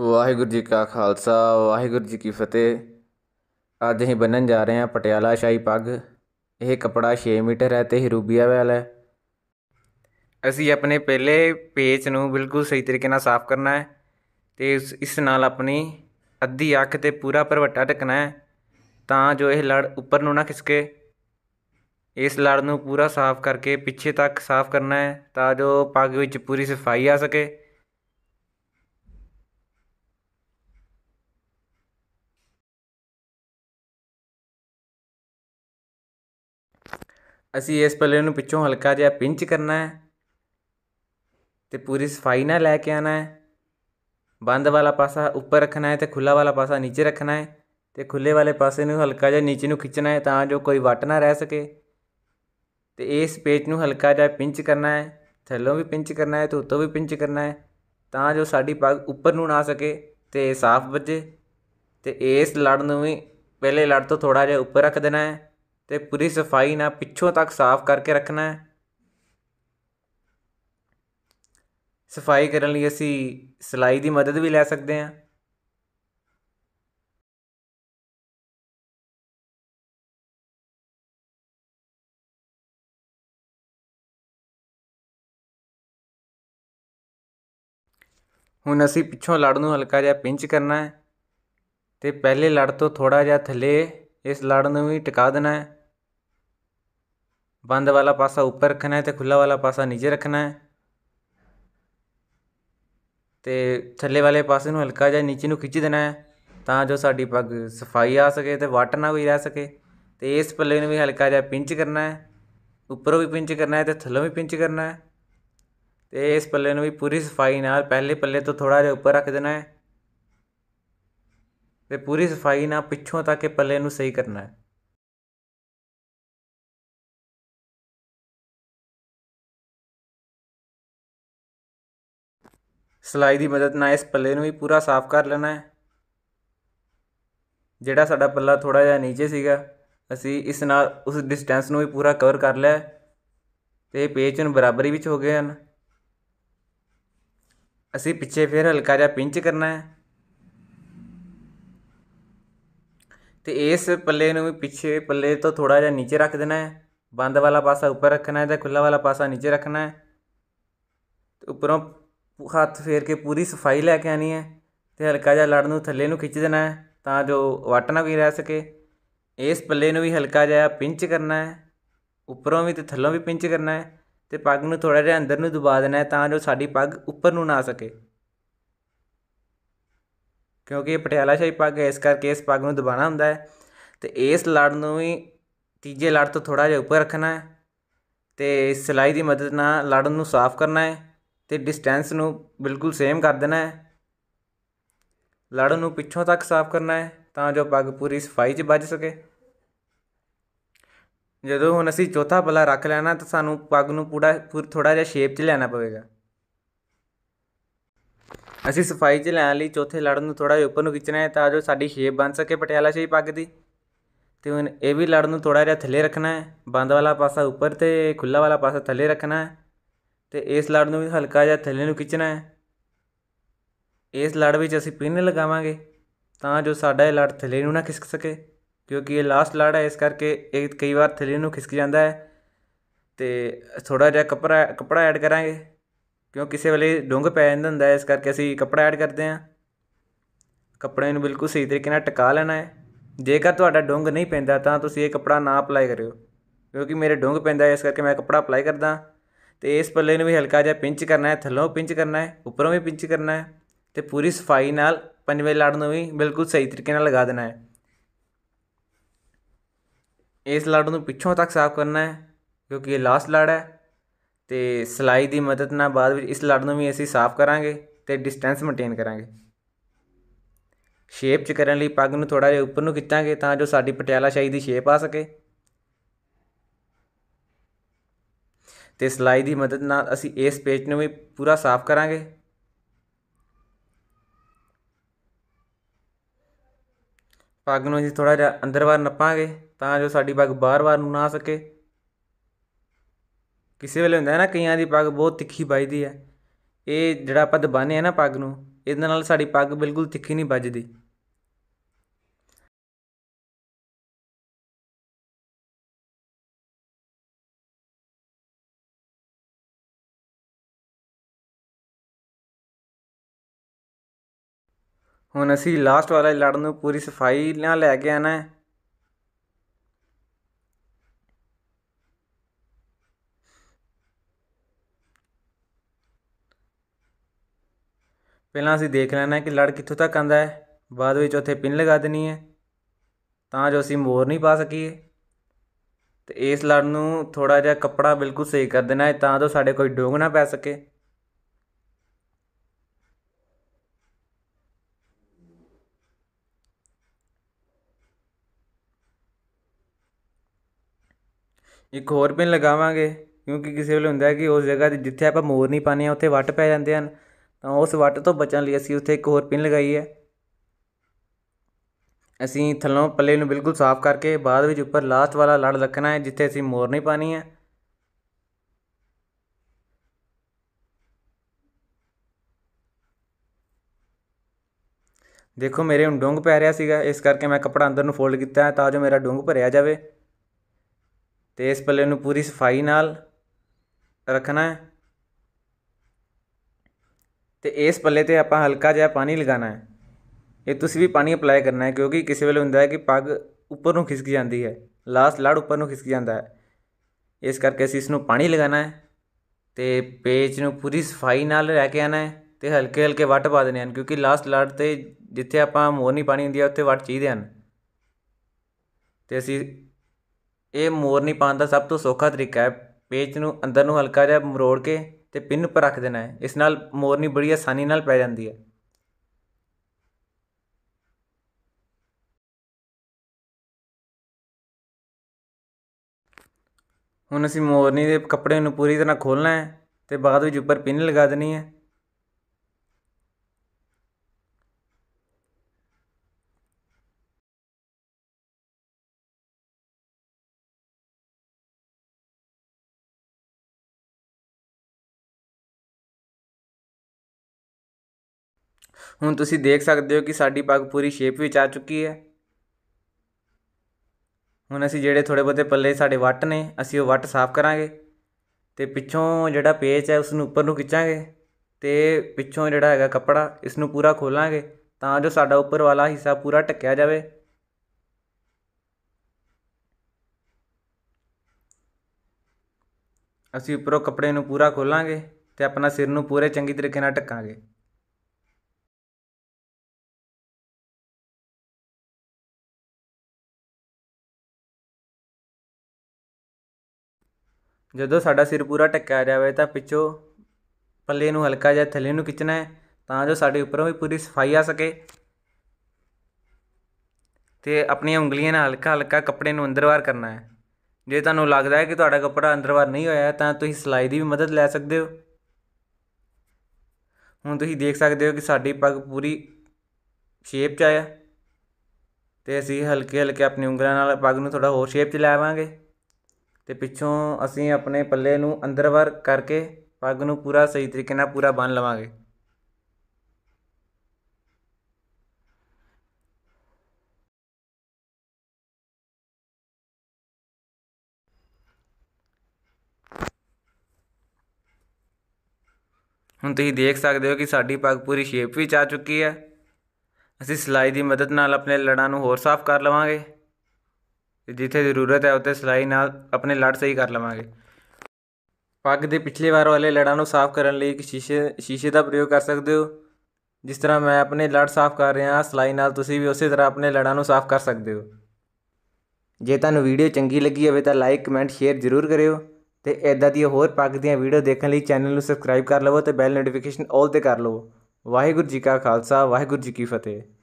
ਵਾਹਿਗੁਰੂ ਜੀ ਕਾ ਖਾਲਸਾ ਵਾਹਿਗੁਰੂ ਜੀ ਕੀ ਫਤਿਹ ਅੱਜ ਅਸੀਂ ਬੰਨਣ ਜਾ ਰਹੇ ਹਾਂ ਪਟਿਆਲਾ ਸ਼ਾਹੀ ਪੱਗ ਇਹ ਕਪੜਾ 6 ਮੀਟਰ ਹੈ ਤੇ ਹਿਰੂਬੀਆ ਵਾਲਾ ਹੈ ਅਸੀਂ ਆਪਣੇ ਪਹਿਲੇ ਪੇਚ ਨੂੰ ਬਿਲਕੁਲ ਸਹੀ ਤਰੀਕੇ ਨਾਲ ਸਾਫ਼ ਕਰਨਾ ਹੈ ਤੇ ਇਸ ਨਾਲ ਆਪਣੀ ਅੱਧੀ ਅੱਖ ਤੇ ਪੂਰਾ ਪਰਵੱਟਾ ਢਕਣਾ ਹੈ ਤਾਂ ਜੋ ਇਹ ਲੜ ਉੱਪਰ ਨੂੰ ਨਾ ਖਿਸਕੇ ਇਸ ਲੜ ਨੂੰ ਪੂਰਾ ਸਾਫ਼ ਕਰਕੇ ਪਿੱਛੇ ਤੱਕ ਸਾਫ਼ ਕਰਨਾ ਹੈ ਤਾਂ ਜੋ ਪੱਗ ਵਿੱਚ ਪੂਰੀ ਸਫਾਈ ਆ ਸਕੇ ਅਸੀਂ ਇਸ ਪੱਲੇ ਨੂੰ ਪਿੱਛੋਂ ਹਲਕਾ ਜਿਹਾ ਪਿੰਚ ਕਰਨਾ ਹੈ ਤੇ ਪੂਰੀ ਸਫਾਈ ਨਾਲ ਲੈ ਕੇ ਆਣਾ ਹੈ ਬੰਦ ਵਾਲਾ ਪਾਸਾ ਉੱਪਰ ਰੱਖਣਾ ਹੈ ਤੇ ਖੁੱਲਾ ਵਾਲਾ ਪਾਸਾ ਨੀਚੇ ਰੱਖਣਾ ਹੈ ਤੇ ਖੁੱਲੇ ਵਾਲੇ ਪਾਸੇ ਨੂੰ ਹਲਕਾ ਜਿਹਾ ਨੀਚੇ ਨੂੰ ਖਿੱਚਣਾ ਹੈ ਤਾਂ ਜੋ ਕੋਈ ਵਟ ਨਾ ਰਹਿ ਸਕੇ ਤੇ ਇਸ ਪੇਚ ਨੂੰ ਹਲਕਾ ਜਿਹਾ ਪਿੰਚ ਕਰਨਾ ਹੈ ਥੱਲੋਂ ਵੀ ਪਿੰਚ ਕਰਨਾ ਹੈ ਤੇ ਉੱਤੋਂ ਵੀ ਪਿੰਚ ਕਰਨਾ ਹੈ ਤਾਂ ਜੋ ਸਾਡੀ ਪੱਗ ਉੱਪਰ ਨੂੰ ਨਾ ਸਕੇ ਤੇ ਸਾਫ਼ ਬਚੇ ਤੇ ਇਸ ਲੜ ਨੂੰ ਵੀ ਪਹਿਲੇ ਲੜ ਤੋਂ ਥੋੜਾ ਜਿਹਾ ਉੱਪਰ ਰੱਖ ਦੇਣਾ ਹੈ ਤੇ ਪੂਰੀ ਸਫਾਈ ਨਾਲ ਪਿੱਛੋਂ ਤੱਕ ਸਾਫ਼ ਕਰਕੇ ਰੱਖਣਾ ਹੈ ਸਫਾਈ ਕਰਨ ਲਈ ਅਸੀਂ ਸਲਾਈ ਦੀ ਮਦਦ ਵੀ ਲੈ ਸਕਦੇ ਹਾਂ ਹੁਣ ਅਸੀਂ ਪਿੱਛੋਂ ਲੜ ਨੂੰ ਹਲਕਾ ਜਿਹਾ ਪਿੰਚ ਕਰਨਾ ਹੈ ਤੇ ਪਹਿਲੇ ਲੜ ਤੋਂ ਥੋੜਾ ਜਿਹਾ ਥੱਲੇ ਇਸ ਲੜ ਨੂੰ ਵੀ ਟਿਕਾ ਦੇਣਾ ਹੈ ਬੰਦ ਵਾਲਾ ਪਾਸਾ ਉੱਪਰ ਰੱਖਣਾ ਹੈ ਤੇ ਖੁੱਲਾ ਵਾਲਾ ਪਾਸਾ ਨੀਚੇ ਰੱਖਣਾ ਹੈ ਤੇ ਥੱਲੇ ਵਾਲੇ ਪਾਸੇ ਨੂੰ ਹਲਕਾ ਜਿਹਾ ਨੀਚੇ ਨੂੰ ਖਿੱਚ ਦੇਣਾ ਹੈ ਤਾਂ ਜੋ ਸਾਡੀ ਪੱਗ ਸਫਾਈ ਆ ਸਕੇ ਤੇ ਵਾਟ ਨਾ ਕੋਈ ਰਹਿ ਸਕੇ ਤੇ ਇਸ ਪੱਲੇ ਨੂੰ ਵੀ ਹਲਕਾ ਜਿਹਾ ਪਿੰਚ ਕਰਨਾ ਹੈ ਉੱਪਰੋਂ ਵੀ ਪਿੰਚ ਕਰਨਾ ਹੈ ਤੇ ਥੱਲੋਂ ਵੀ ਪਿੰਚ ਕਰਨਾ ਹੈ ਤੇ ਇਸ ਪੱਲੇ ਨੂੰ ਵੀ ਪੂਰੀ ਸਫਾਈ ਨਾਲ ਪਹਿਲੇ ਪੱਲੇ ਤੋਂ ਥੋੜਾ ਜਿਹਾ ਉੱਪਰ ਰੱਖ ਦੇਣਾ ਹੈ ਤੇ ਪੂਰੀ ਸਫਾਈ ਨਾਲ ਪਿੱਛੋਂ ਤੱਕ ਇਹ ਪੱਲੇ ਨੂੰ ਸਹੀ ਕਰਨਾ ਹੈ ਸਲਾਈ ਦੀ ਮਦਦ ਨਾਲ ਇਸ ਪੱਲੇ ਨੂੰ ਵੀ ਪੂਰਾ ਸਾਫ਼ ਕਰ ਲੈਣਾ ਹੈ ਜਿਹੜਾ ਸਾਡਾ ਪੱਲਾ ਥੋੜਾ ਜਿਹਾ ਨੀਚੇ ਸੀਗਾ ਅਸੀਂ ਇਸ ਨਾਲ ਉਸ ਡਿਸਟੈਂਸ ਨੂੰ ਵੀ ਪੂਰਾ ਕਵਰ ਕਰ ਲਿਆ ਤੇ ਪੇਚ ਨੂੰ ਬਰਾਬਰੀ ਵਿੱਚ ਹੋ ਗਏ ਹਨ ਅਸੀਂ ਪਿੱਛੇ ਫਿਰ ਹਲਕਾ ਜਿਹਾ ਪਿੰਚ ਕਰਨਾ ਹੈ ਤੇ ਇਸ ਪੱਲੇ ਨੂੰ ਵੀ ਪਿੱਛੇ ਪੱਲੇ ਤੋਂ ਥੋੜਾ ਜਿਹਾ ਨੀਚੇ ਰੱਖ ਦੇਣਾ ਹੈ ਬੰਦ ਵਾਲਾ ਪਾਸਾ ਉੱਪਰ ਰੱਖਣਾ ਹੈ ਤੇ ਖੁੱਲਾ ਵਾਲਾ ਪਾਸਾ ਨੀਚੇ ਰੱਖਣਾ ਹੈ ਤੇ ਉੱਪਰੋਂ ਹੱਥ ਫੇਰ ਕੇ ਪੂਰੀ ਸਫਾਈ ਲੈ ਕੇ ਆਣੀ ਹੈ ਤੇ ਹਲਕਾ ਜਿਹਾ ਲੜ ਨੂੰ ਥੱਲੇ ਨੂੰ ਖਿੱਚ ਦੇਣਾ ਹੈ ਤਾਂ ਜੋ ਵਟਣਾ ਨਾ ਰਹਿ ਸਕੇ ਇਸ ਪੱਲੇ ਨੂੰ ਵੀ ਹਲਕਾ ਜਿਹਾ ਪਿੰਚ ਕਰਨਾ ਹੈ ਉੱਪਰੋਂ ਵੀ ਤੇ ਥੱਲੋਂ ਵੀ ਪਿੰਚ ਕਰਨਾ ਹੈ ਤੇ ਪੱਗ ਨੂੰ ਥੋੜਾ ਜਿਹਾ ਅੰਦਰ ਨੂੰ ਦਬਾ ਦੇਣਾ ਹੈ ਤਾਂ ਜੋ ਸਾਡੀ ਪੱਗ ਉੱਪਰ ਨੂੰ ਨਾ ਸਕੇ ਕਿਉਂਕਿ ਇਹ ਪਟਿਆਲਾ ਸ਼ਾਹੀ ਪੱਗ ਹੈ ਇਸ ਕਰਕੇ ਇਸ ਪੱਗ ਨੂੰ ਦਬਾਣਾ ਹੁੰਦਾ ਹੈ ਤੇ ਇਸ ਲੜ ਨੂੰ ਵੀ ਤੀਜੇ ਲੜ ਤੋਂ ਥੋੜਾ ਜਿਹਾ ਉੱਪਰ ਰੱਖਣਾ ਹੈ ਤੇ ਸਿਲਾਈ ਦੀ ਮਦਦ ਨਾਲ ਲੜ ਨੂੰ ਸਾਫ਼ ਕਰਨਾ ਹੈ ਤੇ ਡਿਸਟੈਂਸ ਨੂੰ ਬਿਲਕੁਲ ਸੇਮ ਕਰ ਦੇਣਾ ਹੈ ਲੜ ਨੂੰ ਪਿੱਛੋਂ ਤੱਕ ਸਾਫ਼ ਕਰਨਾ ਹੈ ਤਾਂ ਜੋ ਪੱਗ ਪੂਰੀ ਸਫਾਈ 'ਚ ਵੱਜ ਸਕੇ ਜਦੋਂ ਹੁਣ ਅਸੀਂ ਚੌਥਾ ਪੱਲਾ ਰੱਖ ਲੈਣਾ ਤਾਂ ਸਾਨੂੰ ਪੱਗ ਨੂੰ ਪੂਰਾ ਥੋੜਾ ਜਿਹਾ ਸ਼ੇਪ 'ਚ ਲੈਣਾ ਪਵੇਗਾ ਅਸੀਂ ਸਫਾਈ 'ਚ ਲੈਣ ਲਈ ਚੌਥੇ ਲੜ ਨੂੰ ਥੋੜਾ ਜਿਹਾ ਉੱਪਰ ਨੂੰ ਖਿੱਚਣਾ ਹੈ ਤਾਂ ਜੋ ਸਾਡੀ ਸ਼ੇਪ ਬਣ ਸਕੇ ਪਟਿਆਲਾ ਸ਼ੇਪ ਪੱਗ ਦੀ ਤੇ ਹੁਣ ਇਹ ਵੀ ਲੜ ਨੂੰ ਥੋੜਾ ਜਿਹਾ ਥੱਲੇ ਰੱਖਣਾ ਹੈ ਬੰਦ ਵਾਲਾ ਪਾਸਾ ਉੱਪਰ ਤੇ ਖੁੱਲਾ ਵਾਲਾ ਪਾਸਾ ਥੱਲੇ ਰੱਖਣਾ ਹੈ ਤੇ ਇਸ ਲੜ ਨੂੰ ਵੀ ਹਲਕਾ ਜਿਹਾ ਥੱਲੇ ਨੂੰ ਖਿੱਚਣਾ ਹੈ ਇਸ ਲੜ ਵਿੱਚ ਅਸੀਂ ਪਿੰਨ ਲਗਾਵਾਂਗੇ ਤਾਂ ਜੋ ਸਾਡਾ ਇਹ ਲੜ ਥੱਲੇ ਨੂੰ ਨਾ ਖਿਸਕ ਸਕੇ ਕਿਉਂਕਿ ਇਹ ਲਾਸਟ ਲੜ ਹੈ ਇਸ ਕਰਕੇ ਇਹ ਕਈ ਵਾਰ ਥੱਲੇ ਨੂੰ ਖਿਸਕ ਜਾਂਦਾ ਹੈ ਤੇ ਥੋੜਾ ਜਿਹਾ ਕਪੜਾ ਕਪੜਾ ਐਡ ਕਰਾਂਗੇ ਕਿਉਂ ਕਿਸੇ ਵੇਲੇ ਡੁੰਗ ਪੈ ਜਾਂਦਾ ਹੁੰਦਾ ਇਸ ਕਰਕੇ ਅਸੀਂ ਕਪੜਾ ਐਡ ਕਰਦੇ ਹਾਂ ਕਪੜੇ ਨੂੰ ਬਿਲਕੁਲ ਸਹੀ ਤਰੀਕੇ ਨਾਲ ਟਿਕਾ ਲੈਣਾ ਹੈ ਜੇਕਰ ਤੁਹਾਡਾ ਡੁੰਗ ਨਹੀਂ ਪੈਂਦਾ ਤਾਂ ਤੁਸੀਂ ਇਹ ਕਪੜਾ ਨਾ ਅਪਲਾਈ ਕਰਿਓ ਕਿਉਂਕਿ ਮੇਰੇ ਡੁੰਗ ਪੈਂਦਾ ਹੈ ਇਸ ਕਰਕੇ ਮੈਂ ਕਪੜਾ ਅਪਲਾਈ ਕਰਦਾ ਹਾਂ ਤੇ ਇਸ ਪੱਲੇ ਨੂੰ ਵੀ ਹਲਕਾ ਜਿਹਾ ਪਿੰਚ ਕਰਨਾ ਹੈ ਥੱਲੋਂ ਪਿੰਚ ਕਰਨਾ ਹੈ ਉੱਪਰੋਂ ਵੀ ਪਿੰਚ ਕਰਨਾ ਹੈ ਤੇ ਪੂਰੀ ਸਫਾਈ ਨਾਲ ਪੰਜਵੇਂ ਲੜ ਨੂੰ ਵੀ ਬਿਲਕੁਲ ਸਹੀ ਤਰੀਕੇ ਨਾਲ ਲਗਾ ਦੇਣਾ ਹੈ ਇਸ ਲੜ ਨੂੰ ਪਿੱਛੋਂ ਤੱਕ ਸਾਫ਼ ਕਰਨਾ ਹੈ ਕਿਉਂਕਿ ਇਹ ਲਾਸਟ ਲੜ ਹੈ ਤੇ ਸਲਾਈ ਦੀ ਮਦਦ ਨਾਲ ਬਾਅਦ ਵਿੱਚ ਇਸ ਲੜ ਨੂੰ ਵੀ ਅਸੀਂ ਸਾਫ਼ ਕਰਾਂਗੇ ਤੇ ਡਿਸਟੈਂਸ ਮੇਨਟੇਨ ਕਰਾਂਗੇ ਸ਼ੇਪ ਚ ਕਰਨ ਲਈ ਪੱਗ ਨੂੰ ਥੋੜਾ ਜਿਹਾ ਉੱਪਰ ਨੂੰ ਖਿੱਚਾਂਗੇ ਤਾਂ ਜੋ ਸਾਡੀ ਪਟਿਆਲਾ ਸ਼ਾਹੀ ਦੀ ਸ਼ੇਪ ਆ ਸਕੇ ਤੇ ਸਲਾਈ ਦੀ ਮਦਦ ਨਾਲ ਅਸੀਂ ਇਸ ਪੇਜ ਨੂੰ ਵੀ ਪੂਰਾ ਸਾਫ਼ ਕਰਾਂਗੇ ਪੱਗ ਨੂੰ ਜੀ ਥੋੜਾ ਜਿਹਾ ਅੰਦਰ ਬਾਹਰ ਨੱਪਾਂਗੇ ਤਾਂ ਜੋ ਸਾਡੀ ਪੱਗ ਬਾਹਰ-ਬਾਹਰ ਨੂੰ ਨਾ ਸਕੇ ਕਿਸੇ ਵੇਲੇ ਹੁੰਦਾ ਹੈ ਨਾ ਕਈਆਂ ਦੀ ਪੱਗ ਬਹੁਤ ਤਿੱਖੀ ਵੱਜਦੀ ਹੈ ਇਹ ਜਿਹੜਾ ਆਪਾਂ ਦਬਾਨੇ ਆ ਨਾ ਪੱਗ ਨੂੰ ਇਹਦੇ ਨਾਲ ਸਾਡੀ ਪੱਗ ਬਿਲਕੁਲ ਤਿੱਖੀ ਨਹੀਂ ਵੱਜਦੀ ਹੁਣ ਅਸੀਂ ਲਾਸਟ ਵਾਲਾ ਲੜ ਨੂੰ ਪੂਰੀ ਸਫਾਈ ਨਾਲ ਲੈ ਕੇ ਆਣਾ ਹੈ ਪਹਿਲਾਂ ਅਸੀਂ ਦੇਖ ਲੈਣਾ ਕਿ ਲੜ ਕਿੱਥੋਂ ਤੱਕ ਆਂਦਾ ਹੈ ਬਾਅਦ ਵਿੱਚ ਉੱਥੇ ਪਿੰਨ ਲਗਾ ਦੇਣੀ ਹੈ ਤਾਂ ਜੋ ਅਸੀਂ ਮੋਰ ਨਹੀਂ ਪਾ ਸਕੀਏ ਤੇ ਇਸ ਲੜ ਨੂੰ ਥੋੜਾ ਜਿਹਾ ਕੱਪੜਾ ਬਿਲਕੁਲ ਸਹੀ ਕਰ ਦੇਣਾ ਹੈ ਤਾਂ ਜੋ ਸਾਡੇ ਕੋਈ ਡੋਗ ਨਾ ਪੈ ਸਕੇ ਇੱਕ ਹੋਰ ਪਿੰਨ ਲਗਾਵਾਂਗੇ ਕਿਉਂਕਿ ਕਿਸੇ ਵੇਲੇ ਹੁੰਦਾ ਕਿ ਉਸ ਜਗ੍ਹਾ 'ਤੇ ਜਿੱਥੇ ਆਪਾਂ ਮੋਰ ਨਹੀਂ ਪਾਣੇ ਉੱਥੇ ਵੱਟ ਪੈ ਜਾਂਦੇ ਹਨ ਤਾਂ ਉਸ ਵੱਟ ਤੋਂ ਬਚਣ ਲਈ ਅਸੀਂ ਉੱਥੇ ਇੱਕ ਹੋਰ ਪਿੰਨ ਲਗਾਈ ਹੈ ਅਸੀਂ ਥੱਲੋਂ ਪੱਲੇ ਨੂੰ ਬਿਲਕੁਲ ਸਾਫ਼ ਕਰਕੇ ਬਾਅਦ ਵਿੱਚ ਉੱਪਰ ਲਾਸਟ ਵਾਲਾ ਲੜ ਰੱਖਣਾ ਹੈ ਜਿੱਥੇ ਅਸੀਂ ਮੋਰ ਨਹੀਂ ਪਾਣੀ ਹੈ ਦੇਖੋ ਮੇਰੇ ਹੁਣ ਡੁੰਗ ਪੈ ਰਿਹਾ ਸੀਗਾ ਇਸ ਕਰਕੇ ਮੈਂ ਕਪੜਾ ਅੰਦਰ ਨੂੰ ਫੋਲਡ ਕੀਤਾ ਤਾਂ ਜੋ ਮੇਰਾ ਡੁੰਗ ਭਰਿਆ ਜਾਵੇ ਤੇ ਇਸ ਪੱਲੇ ਨੂੰ ਪੂਰੀ ਸਫਾਈ ਨਾਲ ਰੱਖਣਾ ਹੈ ਤੇ ਇਸ ਪੱਲੇ 'ਤੇ ਆਪਾਂ ਹਲਕਾ ਜਿਹਾ ਪਾਣੀ ਲਗਾਣਾ ਹੈ ਇਹ ਤੁਸੀਂ ਵੀ ਪਾਣੀ ਅਪਲਾਈ ਕਰਨਾ ਹੈ ਕਿਉਂਕਿ ਕਿਸੇ ਵੇਲੇ ਹੁੰਦਾ ਹੈ ਕਿ ਪੱਗ ਉੱਪਰ ਨੂੰ ਖਿਸਕ ਜਾਂਦੀ ਹੈ ਲਾਸਟ ਲੜ ਉੱਪਰ ਨੂੰ ਖਿਸਕ ਜਾਂਦਾ ਹੈ ਇਸ ਕਰਕੇ ਅਸੀਂ ਇਸ ਨੂੰ ਪਾਣੀ ਲਗਾਣਾ ਹੈ ਤੇ ਪੇਚ ਨੂੰ ਪੂਰੀ ਸਫਾਈ ਨਾਲ ਰਹਿ ਕੇ ਆਣਾ ਹੈ ਤੇ ਹਲਕੇ ਹਲਕੇ ਵੱਟ ਪਾ ਦੇਣੇ ਹਨ ਕਿਉਂਕਿ ਲਾਸਟ ਲੜ ਤੇ ਜਿੱਥੇ ਆਪਾਂ ਮੋਰਨੀ ਪਾਣੀ ਹੁੰਦੀ ਹੈ ਉੱਥੇ ਵੱਟ ਚਾਹੀਦੇ ਹਨ ਤੇ ਅਸੀਂ ਇਹ ਮੋਰਨੀ ਪਾਉਣ ਦਾ ਸਭ ਤੋਂ ਸੌਖਾ ਤਰੀਕਾ ਹੈ ਪੇਚ ਨੂੰ ਅੰਦਰ ਨੂੰ ਹਲਕਾ ਜਿਹਾ ਮਰੋੜ ਕੇ ਤੇ ਪਿੰਨ ਉੱਪਰ ਰੱਖ ਦੇਣਾ ਹੈ ਇਸ ਨਾਲ ਮੋਰਨੀ ਬੜੀ ਆਸਾਨੀ ਨਾਲ ਪੈ ਜਾਂਦੀ ਹੈ ਹੁਣ ਅਸੀਂ ਮੋਰਨੀ ਦੇ ਕੱਪੜੇ ਨੂੰ ਪੂਰੀ ਤਰ੍ਹਾਂ ਖੋਲਣਾ ਹੈ ਤੇ ਬਾਅਦ ਵਿੱਚ ਉੱਪਰ ਪਿੰਨ ਲਗਾ ਦੇਣੀ ਹੈ ਹੁਣ ਤੁਸੀਂ ਦੇਖ ਸਕਦੇ ਹੋ ਕਿ ਸਾਡੀ ਪੱਗ ਪੂਰੀ ਸ਼ੇਪ ਵਿੱਚ ਆ ਚੁੱਕੀ ਹੈ ਹੁਣ ਅਸੀਂ ਜਿਹੜੇ ਥੋੜੇ ਬਹੁਤੇ ਪੱਲੇ ਸਾਡੇ ਵੱਟ ਨੇ ਅਸੀਂ ਉਹ ਵੱਟ ਸਾਫ਼ ਕਰਾਂਗੇ ਤੇ ਪਿੱਛੋਂ ਜਿਹੜਾ ਪੇਚ ਹੈ ਉਸ ਨੂੰ ਉੱਪਰ ਨੂੰ ਖਿੱਚਾਂਗੇ ਤੇ ਪਿੱਛੋਂ ਜਿਹੜਾ ਹੈਗਾ ਕੱਪੜਾ ਇਸ ਨੂੰ ਪੂਰਾ ਖੋਲਾਂਗੇ ਤਾਂ ਜੋ ਸਾਡਾ ਉੱਪਰ ਵਾਲਾ ਹਿੱਸਾ ਪੂਰਾ ਟੱਕਿਆ ਜਾਵੇ ਅਸੀਂ ਉੱਪਰੋਂ ਕੱਪੜੇ ਨੂੰ ਪੂਰਾ ਖੋਲਾਂਗੇ ਤੇ ਆਪਣਾ ਸਿਰ ਨੂੰ ਪੂਰੇ ਚੰਗੀ ਤਰੀਕੇ ਨਾਲ ਟੱਕਾਂਗੇ ਜਦੋਂ ਸਾਡਾ ਸਿਰ ਪੂਰਾ ਟੱਕਿਆ ਜਾਵੇ ਤਾਂ ਪਿੱਛੋਂ ਪੱਲੇ ਨੂੰ ਹਲਕਾ ਜਿਹਾ ਥੱਲੇ ਨੂੰ ਖਿੱਚਣਾ ਹੈ ਤਾਂ ਜੋ ਸਾਡੇ ਉੱਪਰੋਂ ਵੀ ਪੂਰੀ ਸਫਾਈ ਆ ਸਕੇ ਤੇ ਆਪਣੀਆਂ ਉਂਗਲੀਆਂ ਨਾਲ ਹਲਕਾ ਹਲਕਾ ਕੱਪੜੇ ਨੂੰ ਅੰਦਰਵਾਰ ਕਰਨਾ ਹੈ ਜੇ ਤੁਹਾਨੂੰ ਲੱਗਦਾ ਹੈ ਕਿ ਤੁਹਾਡਾ ਕੱਪੜਾ ਅੰਦਰਵਾਰ ਨਹੀਂ ਹੋਇਆ ਤਾਂ ਤੁਸੀਂ ਸਲਾਈ ਦੀ ਵੀ ਮਦਦ ਲੈ ਸਕਦੇ ਹੋ ਹੁਣ ਤੁਸੀਂ ਦੇਖ ਸਕਦੇ ਹੋ ਕਿ ਸਾਡੀ ਪੱਗ ਪੂਰੀ ਸ਼ੇਪ 'ਚ ਆਇਆ ਤੇ ਅਸੀਂ ਹਲਕੇ ਹਲਕੇ ਆਪਣੀ ਉਂਗਲਾਂ ਨਾਲ ਪੱਗ ਨੂੰ ਥੋੜਾ ਹੋਰ ਸ਼ੇਪ 'ਚ ਲਾਵਾਂਗੇ ਤੇ ਪਿੱਛੋਂ ਅਸੀਂ ਆਪਣੇ ਪੱਲੇ ਨੂੰ ਅੰਦਰ ਵਰ ਕਰਕੇ ਪੱਗ ਨੂੰ ਪੂਰਾ ਸਹੀ ਤਰੀਕੇ ਨਾਲ ਪੂਰਾ ਬੰਨ ਲਵਾਂਗੇ ਹੁਣ ਤੁਸੀਂ ਦੇਖ ਸਕਦੇ ਹੋ ਕਿ ਸਾਡੀ ਪੱਗ ਪੂਰੀ ਸ਼ੇਪ ਵਿੱਚ ਆ ਚੁੱਕੀ ਹੈ ਅਸੀਂ ਸਲਾਈ ਦੀ ਮਦਦ ਨਾਲ ਆਪਣੇ ਲੜਾਂ ਨੂੰ ਹੋਰ ਸਾਫ਼ ਕਰ ਲਵਾਂਗੇ ਜਿੱਥੇ ਜ਼ਰੂਰਤ ਹੈ ਉੱਥੇ ਸਲਾਈ ਨਾਲ ਆਪਣੇ ਲੜ ਸਹੀ ਕਰ ਲਵਾਂਗੇ ਪੱਗ ਦੇ ਪਿਛਲੇ ਵਾਰ ਵਾਲੇ ਲੜਾਂ ਨੂੰ ਸਾਫ਼ ਕਰਨ ਲਈ ਇੱਕ ਸ਼ੀਸ਼ੇ ਸ਼ੀਸ਼ੇ ਦਾ ਪ੍ਰਯੋਗ ਕਰ ਸਕਦੇ ਹੋ ਜਿਸ ਤਰ੍ਹਾਂ ਮੈਂ ਆਪਣੇ ਲੜ ਸਾਫ਼ ਕਰ ਰਿਹਾ ਹਾਂ ਸਲਾਈ ਨਾਲ ਤੁਸੀਂ ਵੀ ਉਸੇ ਤਰ੍ਹਾਂ ਆਪਣੇ ਲੜਾਂ ਨੂੰ ਸਾਫ਼ ਕਰ ਸਕਦੇ ਹੋ ਜੇ ਤੁਹਾਨੂੰ ਵੀਡੀਓ ਚੰਗੀ ਲੱਗੀ ਹੋਵੇ ਤਾਂ ਲਾਈਕ ਕਮੈਂਟ ਸ਼ੇਅਰ ਜ਼ਰੂਰ ਕਰਿਓ ਤੇ ਇਦਾਂ ਦੀਆਂ ਹੋਰ ਪੱਗ ਦੀਆਂ ਵੀਡੀਓ ਦੇਖਣ ਲਈ ਚੈਨਲ ਨੂੰ ਸਬਸਕ੍ਰਾਈਬ ਕਰ ਲਵੋ ਤੇ ਬੈਲ ਨੋਟੀਫਿਕੇਸ਼ਨ ਆਲ ਤੇ ਕਰ ਲਵੋ ਵਾਹਿਗੁਰੂ ਜੀ ਕਾ ਖਾਲਸਾ ਵਾਹਿਗੁਰੂ ਜੀ ਕੀ ਫਤਿਹ